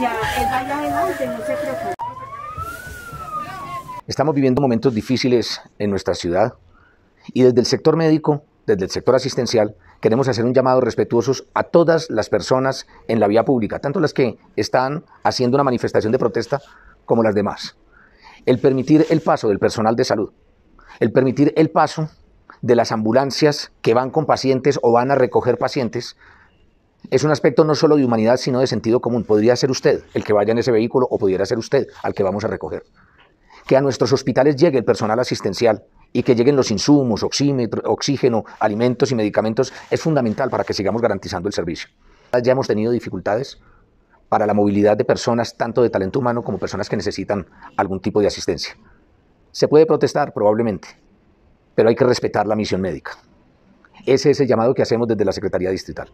Ya, no se preocupe. Estamos viviendo momentos difíciles en nuestra ciudad y desde el sector médico, desde el sector asistencial, queremos hacer un llamado respetuoso a todas las personas en la vía pública, tanto las que están haciendo una manifestación de protesta como las demás. El permitir el paso del personal de salud, el permitir el paso de las ambulancias que van con pacientes o van a recoger pacientes es un aspecto no solo de humanidad, sino de sentido común. Podría ser usted el que vaya en ese vehículo o pudiera ser usted al que vamos a recoger. Que a nuestros hospitales llegue el personal asistencial y que lleguen los insumos, oxímetro, oxígeno, alimentos y medicamentos es fundamental para que sigamos garantizando el servicio. Ya hemos tenido dificultades para la movilidad de personas, tanto de talento humano como personas que necesitan algún tipo de asistencia. Se puede protestar, probablemente, pero hay que respetar la misión médica. Ese es el llamado que hacemos desde la Secretaría Distrital.